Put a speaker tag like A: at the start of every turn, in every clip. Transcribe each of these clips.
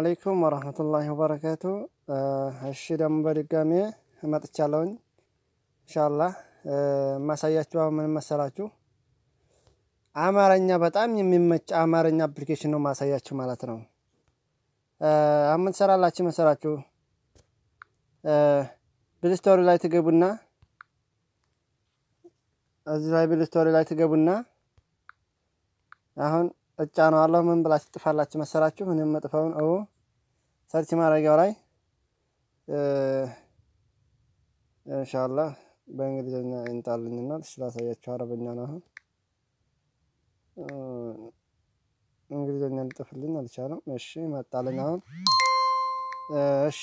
A: አለይኩም ወረህመቱላሂ ወበረካቱ። እሺ ደግሞ በድጋሜ መጥቻለሁኝ። ኢንሻላህ ማሳያችሁ አሁን ምን መሰላችሁ፣ አማርኛ በጣም የሚመች አማርኛ አፕሊኬሽን ነው ማሳያችሁ ማለት ነው። አምን ሰራላችሁ መሰላችሁ፣ ብልስቶሪ ላይ ትገቡና እዚህ ላይ ብልስቶሪ ላይ ትገቡና አሁን እጫ ነው እጫነዋለሁ። ምን ብላችሁ ትጥፋላችሁ መሰላችሁ? እኔም መጥፈውን ኦ ሰርች ማድረጊያው ላይ እንሻላ በእንግሊዝኛ ይንጣልኝና ስላሳያችሁ አረበኛ ነው። አሁን እንግሊዝኛ ልጥፍልኝ አልቻለም። እሺ መጣልኝ አሁን። እሺ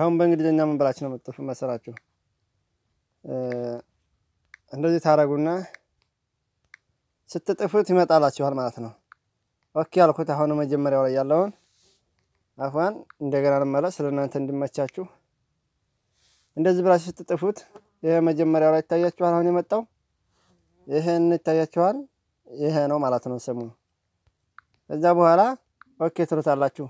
A: አሁን በእንግሊዝኛ ምን ብላችሁ ነው የምትጥፉ መሰላችሁ? እንደዚህ ታረጉና ስትጥፉት ይመጣላችኋል ማለት ነው። ኦኬ ያልኩት አሁን መጀመሪያው ላይ ያለውን አፏን እንደገና ልመለስ ለእናንተ እንድመቻችሁ እንደዚህ ብላችሁ ስትጥፉት ይሄ መጀመሪያው ላይ ይታያችኋል። አሁን የመጣው ይሄን ይታያችኋል። ይሄ ነው ማለት ነው ስሙ። ከዛ በኋላ ኦኬ ትሉታላችሁ።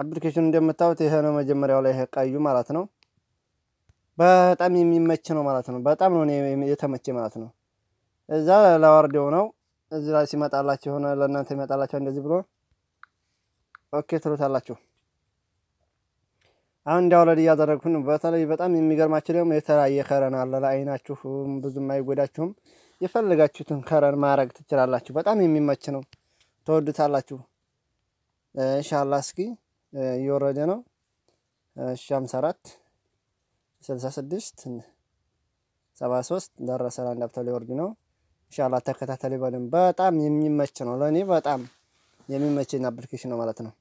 A: አፕሊኬሽኑ እንደምታዩት ይሄ ነው መጀመሪያው ላይ ይሄ ቀዩ ማለት ነው። በጣም የሚመች ነው ማለት ነው። በጣም ነው የተመቸ ማለት ነው። እዛ ላወርደው ነው። እዚህ ላይ ሲመጣላችሁ የሆነ ለእናንተ ይመጣላችሁ እንደዚህ ብሎ ኦኬ ትሉታላችሁ። አሁን እንዳውረድ እያደረግኩን በተለይ በጣም የሚገርማችሁ ደግሞ የተለያየ ከረን አለ። ለአይናችሁ ብዙም አይጎዳችሁም። የፈለጋችሁትን ከረን ማድረግ ትችላላችሁ። በጣም የሚመች ነው። ተወዱታላችሁ። እንሻላ እስኪ እየወረደ ነው። እሺ ሃምሳ አራት ስልሳ ስድስት ሰባ ሶስት ደረሰ። አንድ ሀብታ ሊወርድ ነው። ኢንሻአላህ ተከታተል ይበልን። በጣም የሚመች ነው ለእኔ በጣም የሚመቸኝ አፕሊኬሽን ነው ማለት ነው።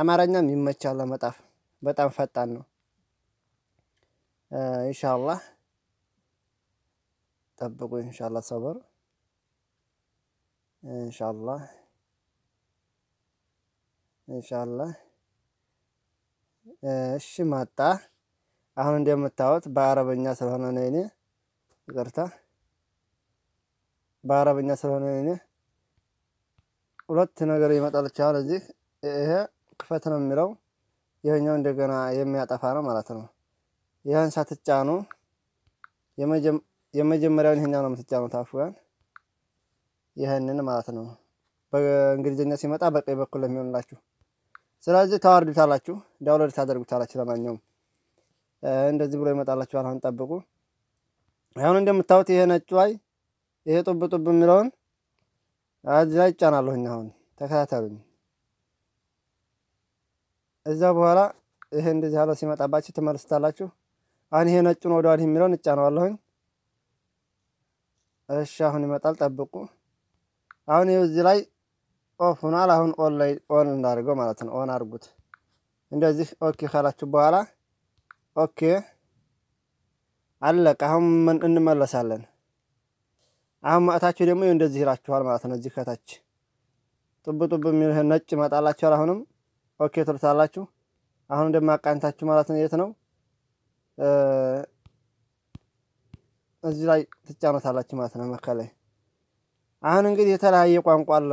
A: አማርኛም ይመቻል ለመጣፍ በጣም ፈጣን ነው። ኢንሻአላህ ጠብቁ። ኢንሻአላህ ሰበር ኢንሻአላህ ኢንሻአላህ እሺ፣ መጣ አሁን እንደምታዩት በአረበኛ ስለሆነ ነው እኔ ይቅርታ። በአረብኛ ስለሆነ ሁለት ነገር ይመጣል። ቻለ እዚህ ይሄ ክፈት ነው የሚለው ይህኛው እንደገና የሚያጠፋ ነው ማለት ነው። ይህን ሳትጫኑ የመጀመሪያውን ይህኛው ነው የምትጫኑት አፍጋን ይህንን ማለት ነው። በእንግሊዝኛ ሲመጣ በቀኝ በኩል የሚሆንላችሁ። ስለዚህ ታወርዱታላችሁ፣ ዳውንሎድ ታደርጉታላችሁ። ለማንኛውም እንደዚህ ብሎ ይመጣላችሁ። አሁን ጠብቁ። አሁን እንደምታዩት ይሄ ነጭ ላይ ይሄ ጡብ ጡብ የሚለውን እዛ ይጫናለሁኝ። አሁን ተከታተሉኝ። እዛ በኋላ ይሄ እንደዚህ ያለው ሲመጣባችሁ ትመልስታላችሁ። አሁን ይሄ ነጩን ወደ ዋዲህ የሚለውን እጫነዋለሁኝ። እሺ አሁን ይመጣል፣ ጠብቁ። አሁን ይኸው እዚህ ላይ ኦፍ ሆኗል። አሁን ኦን ላይ ኦን እንዳድርገው ማለት ነው። ኦን አድርጉት እንደዚህ። ኦኬ ካላችሁ በኋላ ኦኬ አለቀ። አሁን እንመለሳለን። አሁን ማእታችሁ ደግሞ እንደዚህ ይላችኋል ማለት ነው። እዚህ ከታች ጡብ ጡብ የሚል ነጭ ይመጣላችኋል። አሁንም ኦኬ ትሉታላችሁ። አሁን እንደማቃኝታችሁ ማለት ነው። የት ነው እዚህ ላይ ትጫኖታላችሁ ማለት ነው። መከላይ አሁን እንግዲህ የተለያየ ቋንቋ አለ።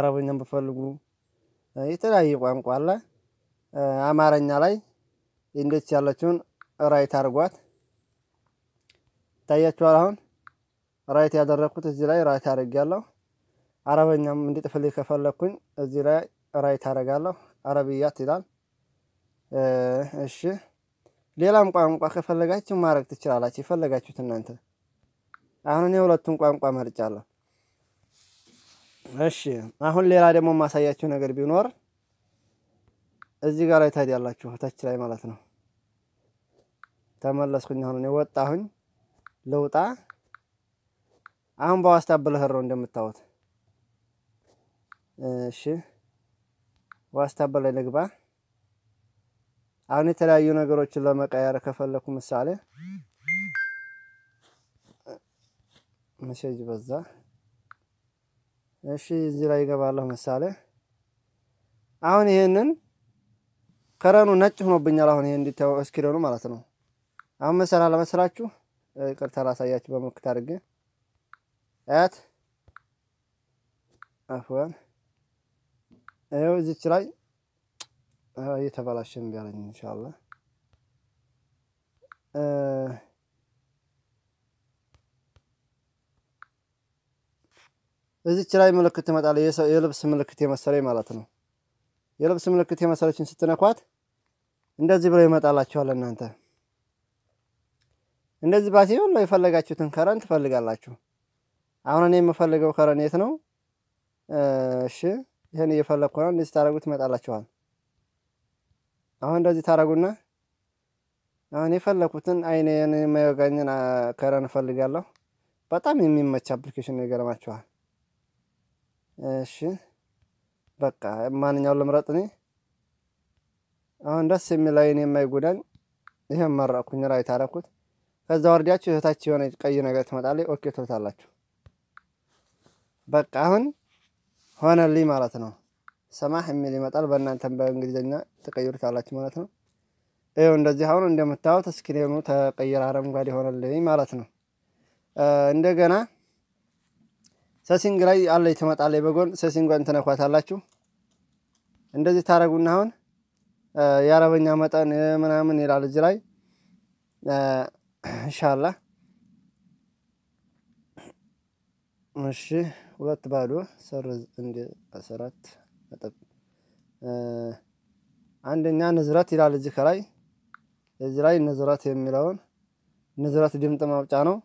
A: አረብኛም ብፈልጉ የተለያየ ቋንቋ አለ። አማርኛ ላይ እንደች ያለችውን ራይት አድርጓት ይታያችኋል አሁን ራይት ያደረግኩት እዚህ ላይ ራይት አደርጊያለሁ። አረበኛም እንዲጥፍልኝ ከፈለግኩኝ እዚህ ላይ ራይት አደርጋለሁ። አረብያት ይላል። እሺ ሌላም ቋንቋ ከፈለጋችሁ ማድረግ ትችላላችሁ፣ የፈለጋችሁት እናንተ። አሁን እኔ ሁለቱን ቋንቋ መርጫለሁ። እሺ አሁን ሌላ ደግሞ የማሳያችሁ ነገር ቢኖር እዚህ ጋር ላይ ታዲያላችሁ፣ ታች ላይ ማለት ነው። ተመለስኩኝ። አሁን እኔ ወጣሁኝ፣ ልውጣ አሁን በዋስታ በለኸሮ እንደምታወት እሺ፣ ዋስታ በላይ ልግባ። አሁን የተለያዩ ነገሮችን ለመቀየር ከፈለኩ ምሳሌ መሴጅ በዛ። እሺ፣ እዚህ ላይ ይገባለሁ። ምሳሌ አሁን ይሄንን ከረኑ ነጭ ሆኖብኛል። አሁን ይሄ እንዲታው እስክሪኑ ማለት ነው። አሁን መሰላ ለመስራችሁ ቅርታ ላሳያችሁ በምልክት አድርጌ አያት አፍዋን ይኸው እዚች ላይ እየተበላሸ እምቢ አለኝ። ኢንሻላህ እዚች ላይ ምልክት ትመጣለች። የልብስ ምልክት የመሰለኝ ማለት ነው። የልብስ ምልክት የመሰለችን ስትነኳት እንደዚህ ብሎ ይመጣላችኋል። እናንተ እንደዚህ ባሴ የፈለጋችሁትን ከረንት ትፈልጋላችሁ። አሁን እኔ የምፈልገው ከረኔት ነው። እሺ ይህን እየፈለግኩ ነው። እንደዚህ ታደረጉ ትመጣላችኋል። አሁን እንደዚህ ታደረጉና አሁን የፈለኩትን አይኔን የማይወጋኝን ከረን እፈልጋለሁ። በጣም የሚመች አፕሊኬሽን ነው፣ ይገርማችኋል። እሺ በቃ ማንኛውን ልምረጥ እኔ? አሁን ደስ የሚል አይን የማይጎዳኝ ይህም መረቅኩኝ። ራይ ታረኩት። ከዛ ወርዲያችሁ እህታችሁ የሆነ ቀይ ነገር ትመጣለች። ኦኬ ትሉታላችሁ። በቃ አሁን ሆነልኝ ማለት ነው። ሰማህ የሚል ይመጣል። በእናንተም በእንግሊዝኛ ትቀይሩታላችሁ ማለት ነው። ይኸው እንደዚህ አሁን እንደምታዩት ስክሪኑ ተቀይር አረንጓዴ ሆነልኝ ማለት ነው። እንደገና ሰሲንግ ላይ አለ ትመጣለች። በጎን ሰሲንጓን ትነኳታላችሁ። እንደዚህ ታረጉና አሁን የአረበኛ መጠን ምናምን ይላል እዚህ ላይ እንሻላ እሺ ሁለት ባዶ ሰርዝ እንደ አስራት ነጥብ አንደኛ ንዝረት ይላል እዚህ ከላይ እዚህ ላይ ንዝረት የሚለውን ንዝረት ድምጥ ማውጫ ነው።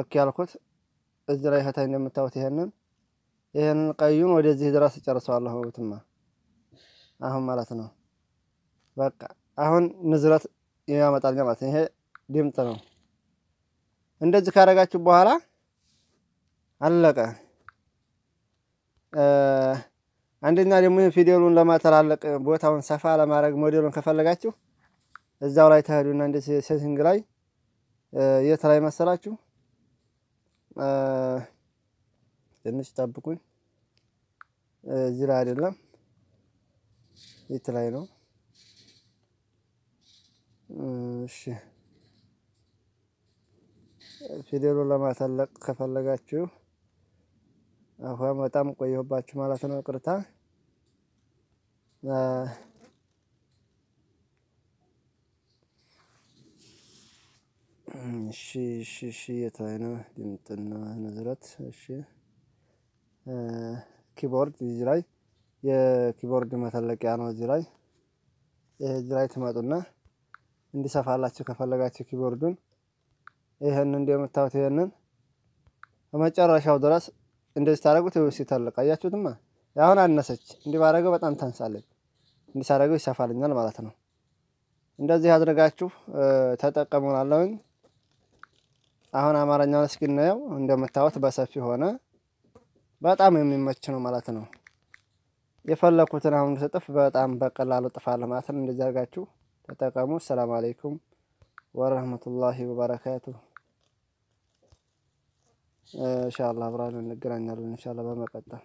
A: ኦኬ ያልኩት እዚህ ላይ ከታይ እንደምታዩት ይሄንን ይሄንን ቀዩን ወደዚህ ድረስ ጨርሰዋለሁ ብትማ አሁን ማለት ነው። በቃ አሁን ንዝረት ያመጣል ማለት ነው። ይሄ ድምጥ ነው። እንደዚህ ካረጋችሁ በኋላ አለቀ። አንደኛ ደግሞ ፊደሉን ለማተላለቅ ቦታውን ሰፋ ለማድረግ ሞዴሉን ከፈለጋችሁ እዛው ላይ ተሄዱና እንደ ሴቲንግ ላይ የት ላይ መሰላችሁ? ትንሽ ጠብቁኝ። እዚህ ላይ አይደለም፣ የት ላይ ነው? እሺ ፊደሉን ለማተለቅ ከፈለጋችሁ አሁን በጣም ቆየሁባችሁ ማለት ነው። ቅርታ እሺ እሺ እሺ የታይነ ድምጥና ንዝረት እሺ ኪቦርድ እዚህ ላይ የኪቦርድ መተለቂያ ነው። እዚህ ላይ ይሄ እዚህ ላይ ትመጡና እንዲሰፋላችሁ ከፈለጋችሁ ኪቦርዱን ይህን እንደምታዩት ይህንን በመጨረሻው ድረስ እንደዚህ ታደረጉት ሲተልቅ አያችሁትማ። አሁን አነሰች። እንዲህ ባደረገው በጣም ታንሳለች። እንዲህ ሳደረገው ይሰፋልኛል ማለት ነው። እንደዚህ አድርጋችሁ ተጠቀሙናለሁኝ። አሁን አማርኛውን እስኪናየው እንደምታዩት በሰፊ ሆነ። በጣም የሚመች ነው ማለት ነው። የፈለኩትን አሁን ስጥፍ በጣም በቀላሉ ጥፋለ ማለት ነው። እንደዚህ አድርጋችሁ ተጠቀሙ። ሰላም አለይኩም ወረህመቱላሂ ወበረካቱሁ። ኢንሻአላህ አብረን እንገናኛለን። ኢንሻአላህ በመቀጠል